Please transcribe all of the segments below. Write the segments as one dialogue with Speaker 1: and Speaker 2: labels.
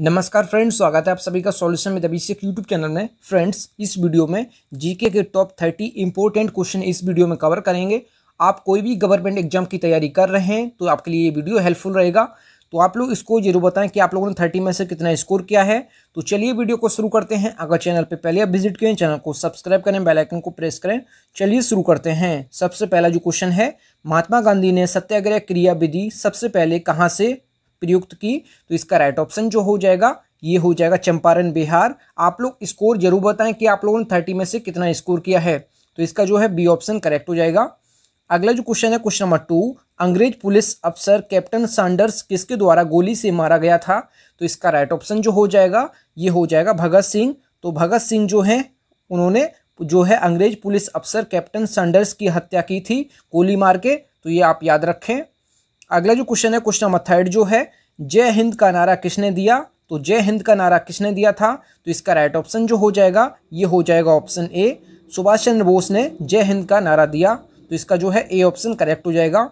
Speaker 1: नमस्कार फ्रेंड्स स्वागत है आप सभी का सॉल्यूशन में दबी सिक यूट्यूब चैनल में फ्रेंड्स इस वीडियो में जीके के टॉप थर्टी इंपॉर्टेंट क्वेश्चन इस वीडियो में कवर करेंगे आप कोई भी गवर्नमेंट एग्जाम की तैयारी कर रहे हैं तो आपके लिए ये वीडियो हेल्पफुल रहेगा तो आप लोग इसको जरूर बताएं कि आप लोगों ने थर्टी में से कितना स्कोर किया है तो चलिए वीडियो को शुरू करते हैं अगर चैनल पर पहले आप विजिट करें चैनल को सब्सक्राइब करें बेलाइकन को प्रेस करें चलिए शुरू करते हैं सबसे पहला जो क्वेश्चन है महात्मा गांधी ने सत्याग्रह क्रिया विधि सबसे पहले कहाँ से प्रयुक्त की तो इसका राइट ऑप्शन जो हो जाएगा ये हो जाएगा चंपारण बिहार आप लोग स्कोर जरूर बताएं कि आप लोगों ने थर्टी में से कितना स्कोर किया है तो इसका जो है बी ऑप्शन करेक्ट हो जाएगा अगला जो क्वेश्चन है क्वेश्चन नंबर टू अंग्रेज पुलिस अफसर कैप्टन सांडर्स किसके द्वारा गोली से मारा गया था तो इसका राइट ऑप्शन जो हो जाएगा ये हो जाएगा भगत सिंह तो भगत सिंह जो है उन्होंने जो है अंग्रेज पुलिस अफसर कैप्टन सांडर्स की हत्या की थी गोली मार के तो ये आप याद रखें अगला जो क्वेश्चन है क्वेश्चन नंबर थर्ड जो है जय हिंद का नारा किसने दिया तो जय हिंद का नारा किसने दिया था तो इसका राइट ऑप्शन जो हो जाएगा ये हो जाएगा ऑप्शन ए सुभाष चंद्र बोस ने जय हिंद का नारा दिया तो इसका जो है ए ऑप्शन करेक्ट हो जाएगा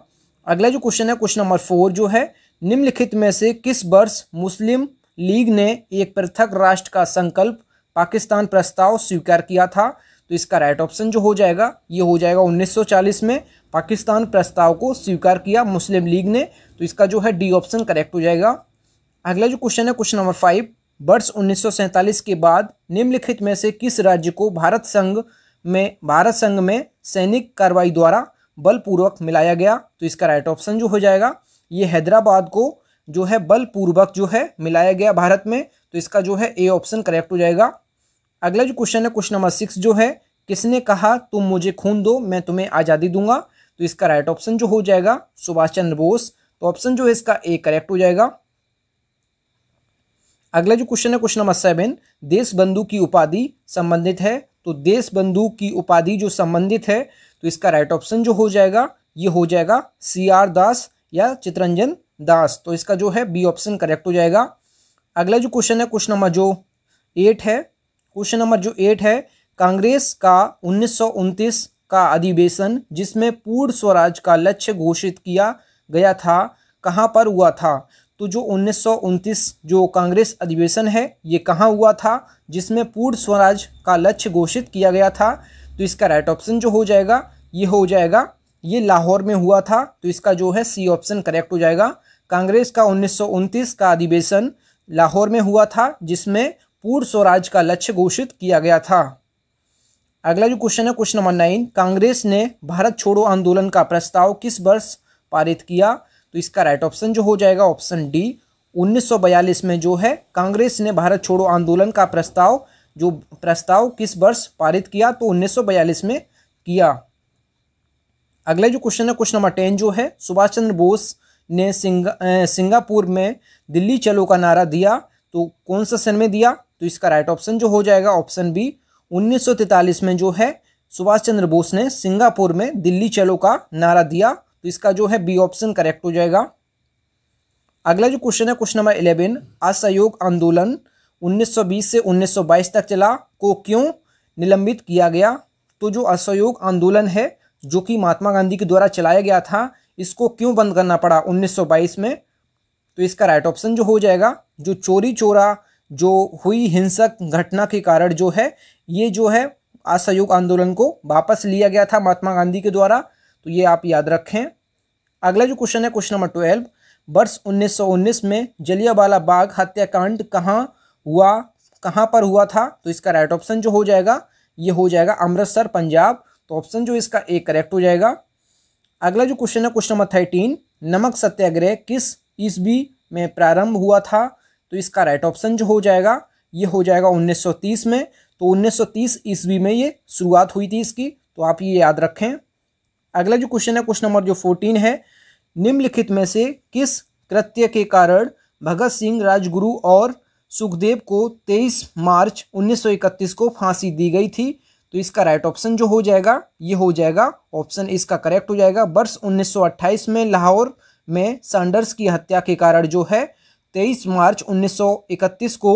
Speaker 1: अगला जो क्वेश्चन है क्वेश्चन नंबर फोर जो है निम्नलिखित में से किस वर्ष मुस्लिम लीग ने एक पृथक राष्ट्र का संकल्प पाकिस्तान प्रस्ताव स्वीकार किया था तो इसका राइट ऑप्शन जो हो जाएगा ये हो जाएगा 1940 में पाकिस्तान प्रस्ताव को स्वीकार किया मुस्लिम लीग ने तो इसका जो है डी ऑप्शन करेक्ट हो जाएगा अगला जो क्वेश्चन है क्वेश्चन नंबर फाइव वर्ष उन्नीस के बाद निम्नलिखित में से किस राज्य को भारत संघ में भारत संघ में सैनिक कार्रवाई द्वारा बलपूर्वक मिलाया गया तो इसका राइट ऑप्शन जो हो जाएगा ये हैदराबाद को जो है बलपूर्वक जो है मिलाया गया भारत में तो इसका जो है ए ऑप्शन करेक्ट हो जाएगा अगला जो क्वेश्चन है क्वेश्चन नंबर सिक्स जो है किसने कहा तुम मुझे खून दो मैं तुम्हें आज़ादी दूंगा तो इसका राइट ऑप्शन जो हो जाएगा सुभाष चंद्र बोस तो ऑप्शन जो है इसका ए करेक्ट हो जाएगा अगला जो क्वेश्चन है क्वेश्चन नंबर सेवन देश बंधु की उपाधि संबंधित है तो देश बंधु की उपाधि जो संबंधित है तो इसका राइट ऑप्शन जो हो जाएगा ये हो जाएगा सी आर दास या चित्रंजन दास तो इसका जो है बी ऑप्शन करेक्ट हो जाएगा अगला जो क्वेश्चन है क्वेश्चन नंबर जो एट है क्वेश्चन नंबर जो एट है कांग्रेस का उन्नीस का अधिवेशन जिसमें पूर्ण स्वराज का लक्ष्य घोषित किया गया था कहाँ पर हुआ था तो जो उन्नीस जो कांग्रेस अधिवेशन है ये कहाँ हुआ था जिसमें पूर्ण स्वराज का लक्ष्य घोषित किया गया था तो इसका राइट ऑप्शन जो हो जाएगा ये हो जाएगा ये लाहौर में हुआ था तो इसका जो है सी ऑप्शन करेक्ट हो जाएगा कांग्रेस का उन्नीस का अधिवेशन लाहौर में हुआ था जिसमें पूर्ण स्वराज का लक्ष्य घोषित किया गया था अगला जो क्वेश्चन है क्वेश्चन नंबर नाइन कांग्रेस ने भारत छोड़ो आंदोलन का प्रस्ताव किस वर्ष पारित किया तो इसका राइट ऑप्शन जो हो जाएगा ऑप्शन डी 1942 में जो है कांग्रेस ने भारत छोड़ो आंदोलन का प्रस्ताव जो प्रस्ताव किस वर्ष पारित किया तो 1942 में किया अगला जो क्वेश्चन है क्वेश्चन नंबर टेन जो है सुभाष चंद्र बोस ने सिंगा सिंगापुर में दिल्ली चलो का नारा दिया तो कौन सा सन में दिया तो इसका राइट ऑप्शन जो हो जाएगा ऑप्शन बी उन्नीस में जो है सुभाष चंद्र बोस ने सिंगापुर में दिल्ली चलो का नारा दिया तो इसका जो है बी ऑप्शन करेक्ट हो जाएगा अगला जो क्वेश्चन है क्वेश्चन नंबर इलेवन असहयोग आंदोलन 1920 से 1922 तक चला को क्यों निलंबित किया गया तो जो असहयोग आंदोलन है जो कि महात्मा गांधी के द्वारा चलाया गया था इसको क्यों बंद करना पड़ा 1922 में तो इसका राइट ऑप्शन जो हो जाएगा जो चोरी चोरा जो हुई हिंसक घटना के कारण जो है ये जो है असहयोग आंदोलन को वापस लिया गया था महात्मा गांधी के द्वारा तो ये आप याद रखें अगला जो क्वेश्चन है क्वेश्चन नंबर ट्वेल्व वर्ष 1919 में जलियावाला बाग हत्याकांड कहाँ हुआ कहाँ पर हुआ था तो इसका राइट ऑप्शन जो हो जाएगा ये हो जाएगा अमृतसर पंजाब तो ऑप्शन जो इसका ए करेक्ट हो जाएगा अगला जो क्वेश्चन है क्वेश्चन नंबर थर्टीन नमक सत्याग्रह किस ईस्वी में प्रारंभ हुआ था तो इसका राइट ऑप्शन जो हो जाएगा ये हो जाएगा 1930 में तो 1930 ईस्वी में ये शुरुआत हुई थी इसकी तो आप ये याद रखें अगला जो क्वेश्चन है क्वेश्चन नंबर जो 14 है निम्नलिखित में से किस कृत्य के कारण भगत सिंह राजगुरु और सुखदेव को 23 मार्च 1931 को फांसी दी गई थी तो इसका राइट ऑप्शन जो हो जाएगा ये हो जाएगा ऑप्शन इसका करेक्ट हो जाएगा वर्ष उन्नीस में लाहौर में सैंडर्स की हत्या के कारण जो है 23 मार्च 1931 को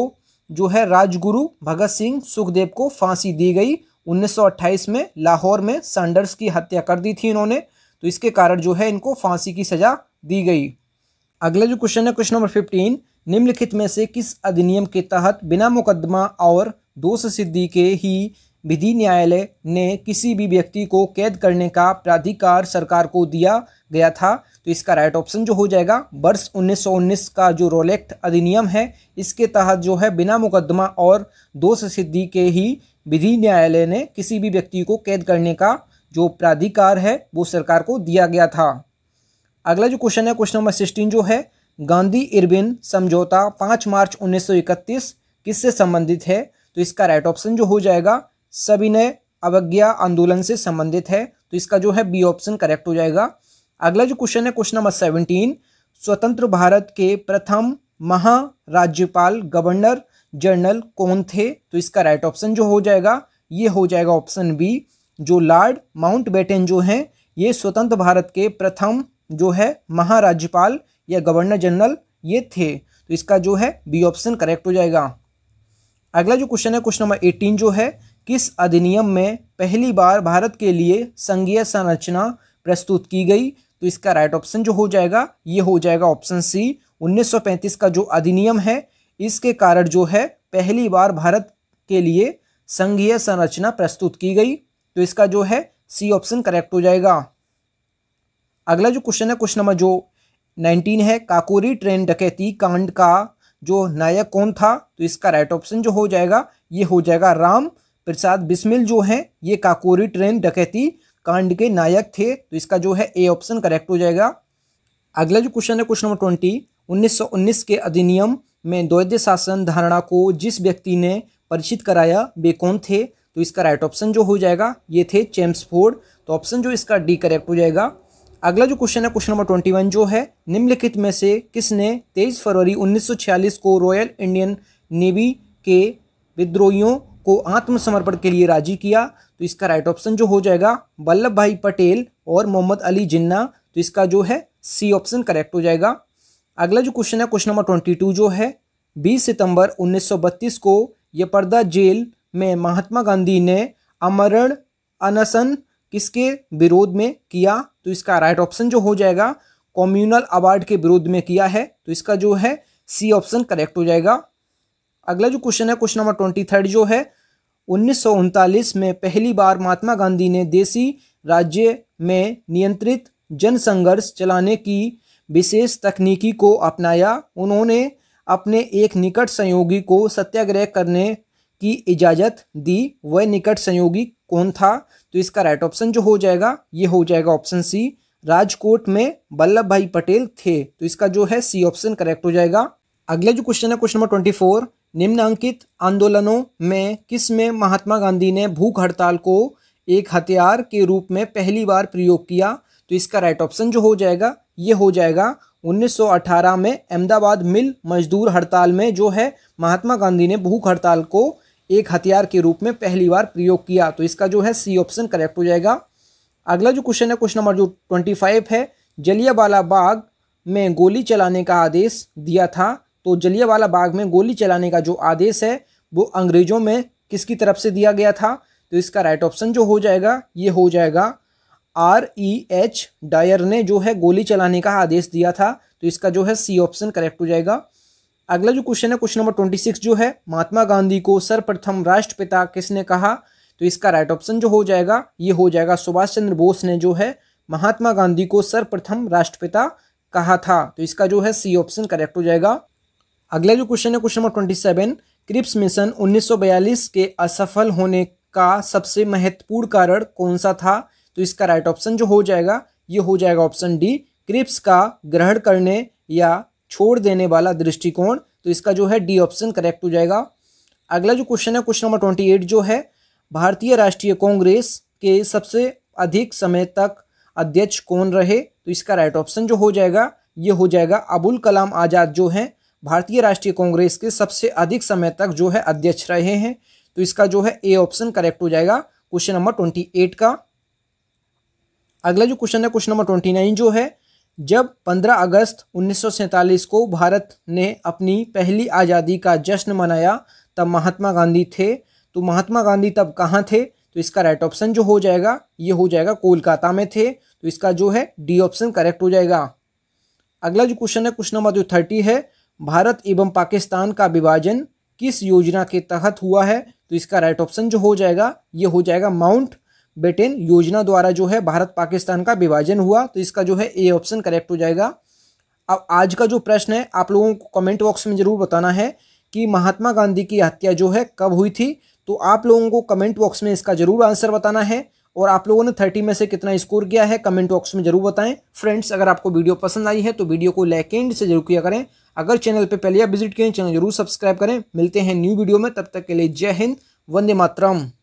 Speaker 1: जो है राजगुरु भगत सिंह सुखदेव को फांसी दी गई 1928 में लाहौर में सैंडर्स की हत्या कर दी थी इन्होंने तो इसके कारण जो है इनको फांसी की सजा दी गई अगला जो क्वेश्चन है क्वेश्चन नंबर फिफ्टीन निम्नलिखित में से किस अधिनियम के तहत बिना मुकदमा और दोष सिद्धि के ही विधि न्यायालय ने किसी भी व्यक्ति को कैद करने का प्राधिकार सरकार को दिया गया था तो इसका राइट ऑप्शन जो हो जाएगा वर्ष 1919 का जो रोलेक्ट अधिनियम है इसके तहत जो है बिना मुकदमा और दोष सिद्धि के ही विधि न्यायालय ने किसी भी व्यक्ति को कैद करने का जो प्राधिकार है वो सरकार को दिया गया था अगला जो क्वेश्चन है क्वेश्चन नंबर सिक्सटीन जो है गांधी इरविन समझौता पाँच मार्च उन्नीस किससे संबंधित है तो इसका राइट ऑप्शन जो हो जाएगा सविनय अवज्ञा आंदोलन से संबंधित है तो इसका जो है बी ऑप्शन करेक्ट हो जाएगा अगला जो क्वेश्चन है क्वेश्चन नंबर सेवनटीन स्वतंत्र भारत के प्रथम महाराज्यपाल गवर्नर जनरल कौन थे तो इसका राइट ऑप्शन जो हो जाएगा ये हो जाएगा ऑप्शन बी जो लॉर्ड माउंट बेटन जो हैं ये स्वतंत्र भारत के प्रथम जो है महाराज्यपाल या गवर्नर जनरल ये थे तो इसका जो है बी ऑप्शन करेक्ट हो जाएगा अगला जो क्वेश्चन है क्वेश्चन नंबर एटीन जो है किस अधिनियम में पहली बार भारत के लिए संघीय संरचना प्रस्तुत की गई तो इसका राइट ऑप्शन जो हो जाएगा ये हो जाएगा ऑप्शन सी 1935 का जो अधिनियम है इसके कारण जो है पहली बार भारत के लिए संघीय संरचना प्रस्तुत की गई तो इसका जो है सी ऑप्शन करेक्ट हो जाएगा अगला जो क्वेश्चन है क्वेश्चन नंबर जो नाइनटीन है काकोरी ट्रेन डकैती कांड का जो नायक कौन था तो इसका राइट ऑप्शन जो हो जाएगा ये हो जाएगा राम प्रसाद बिस्मिल जो हैं ये काकोरी ट्रेन डकैती कांड के नायक थे तो इसका जो है ए ऑप्शन करेक्ट हो जाएगा अगला जो क्वेश्चन है क्वेश्चन नंबर ट्वेंटी 1919 के अधिनियम में द्वैध शासन धारणा को जिस व्यक्ति ने परिचित कराया वे कौन थे तो इसका राइट ऑप्शन जो हो जाएगा ये थे चेम्सफोर्ड तो ऑप्शन जो इसका डी करेक्ट हो जाएगा अगला जो क्वेश्चन है क्वेश्चन नंबर ट्वेंटी वन जो है निम्नलिखित में से किसने तेईस फरवरी 1946 को रॉयल इंडियन नेवी के विद्रोहियों को आत्मसमर्पण के लिए राजी किया तो इसका राइट ऑप्शन जो हो जाएगा वल्लभ भाई पटेल और मोहम्मद अली जिन्ना तो इसका जो है सी ऑप्शन करेक्ट हो जाएगा अगला जो क्वेश्चन है क्वेश्चन नंबर ट्वेंटी टू जो है बीस सितंबर उन्नीस को यपर्दा जेल में महात्मा गांधी ने अमरण अनशन किसके विरोध में किया तो इसका राइट ऑप्शन जो हो जाएगा कॉम्यूनल अवार्ड के विरोध में किया है तो इसका जो है सी ऑप्शन करेक्ट हो जाएगा अगला जो क्वेश्चन है क्वेश्चन नंबर ट्वेंटी थर्ड जो है उन्नीस में पहली बार महात्मा गांधी ने देसी राज्य में नियंत्रित जनसंघर्ष चलाने की विशेष तकनीकी को अपनाया उन्होंने अपने एक निकट सहयोगी को सत्याग्रह करने की इजाज़त दी वह निकट सहयोगी कौन था तो इसका राइट ऑप्शन जो हो जाएगा ये हो जाएगा ऑप्शन सी राजकोट में वल्लभ भाई पटेल थे तो इसका जो है सी ऑप्शन करेक्ट हो जाएगा अगला जो क्वेश्चन है क्वेश्चन नंबर ट्वेंटी फोर निम्नांकित आंदोलनों में किस में महात्मा गांधी ने भूख हड़ताल को एक हथियार के रूप में पहली बार प्रयोग किया तो इसका राइट ऑप्शन जो हो जाएगा ये हो जाएगा 1918 में अहमदाबाद मिल मजदूर हड़ताल में जो है महात्मा गांधी ने भूख हड़ताल को एक हथियार के रूप में पहली बार प्रयोग किया तो इसका जो है सी ऑप्शन करेक्ट हो जाएगा अगला जो क्वेश्चन है क्वेश्चन नंबर जो ट्वेंटी फाइव है जलियावाला बाग में गोली चलाने का आदेश दिया था तो जलियावाला बाग में गोली चलाने का जो आदेश है वो अंग्रेजों में किसकी तरफ से दिया गया था तो इसका राइट ऑप्शन जो हो जाएगा ये हो जाएगा आर ई एच डायर ने जो है गोली चलाने का आदेश दिया था तो इसका जो है सी ऑप्शन करेक्ट हो जाएगा अगला जो क्वेश्चन है क्वेश्चन नंबर ट्वेंटी सिक्स जो है महात्मा गांधी को सर्वप्रथम राष्ट्रपिता किसने कहा तो इसका राइट ऑप्शन जो हो जाएगा ये हो जाएगा सुभाष चंद्र बोस ने जो है महात्मा गांधी को सर्वप्रथम राष्ट्रपिता कहा था तो इसका जो है सी ऑप्शन करेक्ट हो जाएगा अगला जो क्वेश्चन है question number twenty seven Cripps mission उन्नीस के असफल होने का सबसे महत्वपूर्ण कारण कौन सा था तो इसका राइट ऑप्शन जो हो जाएगा ये हो जाएगा ऑप्शन डी क्रिप्स का ग्रहण करने या छोड़ देने वाला दृष्टिकोण तो इसका जो है डी ऑप्शन करेक्ट हो जाएगा अगला जो क्वेश्चन है क्वेश्चन नंबर ट्वेंटी एट जो है भारतीय राष्ट्रीय कांग्रेस के सबसे अधिक समय तक अध्यक्ष कौन रहे तो इसका राइट ऑप्शन जो हो जाएगा ये हो जाएगा अबुल कलाम आज़ाद जो हैं भारतीय राष्ट्रीय कांग्रेस के सबसे अधिक समय तक जो है अध्यक्ष रहे हैं तो इसका जो है ए ऑप्शन करेक्ट हो जाएगा क्वेश्चन नंबर ट्वेंटी एट का अगला जो क्वेश्चन है क्वेश्चन नंबर ट्वेंटी नाइन जो है जब पंद्रह अगस्त उन्नीस को भारत ने अपनी पहली आज़ादी का जश्न मनाया तब महात्मा गांधी थे तो महात्मा गांधी तब कहाँ थे तो इसका राइट ऑप्शन जो हो जाएगा ये हो जाएगा कोलकाता में थे तो इसका जो है डी ऑप्शन करेक्ट हो जाएगा अगला जो क्वेश्चन है क्वेश्चन नंबर जो थर्टी है भारत एवं पाकिस्तान का विभाजन किस योजना के तहत हुआ है तो इसका राइट ऑप्शन जो हो जाएगा ये हो जाएगा माउंट बेटेन योजना द्वारा जो है भारत पाकिस्तान का विभाजन हुआ तो इसका जो है ए ऑप्शन करेक्ट हो जाएगा अब आज का जो प्रश्न है आप लोगों को कमेंट बॉक्स में ज़रूर बताना है कि महात्मा गांधी की हत्या जो है कब हुई थी तो आप लोगों को कमेंट बॉक्स में इसका ज़रूर आंसर बताना है और आप लोगों ने थर्टी में से कितना स्कोर किया है कमेंट बॉक्स में जरूर बताएं फ्रेंड्स अगर आपको वीडियो पसंद आई है तो वीडियो को लाइक एंड से जरूर किया करें अगर चैनल पर पहले आप विजिट करें चैनल जरूर सब्सक्राइब करें मिलते हैं न्यू वीडियो में तब तक के लिए जय हिंद वंदे मातरम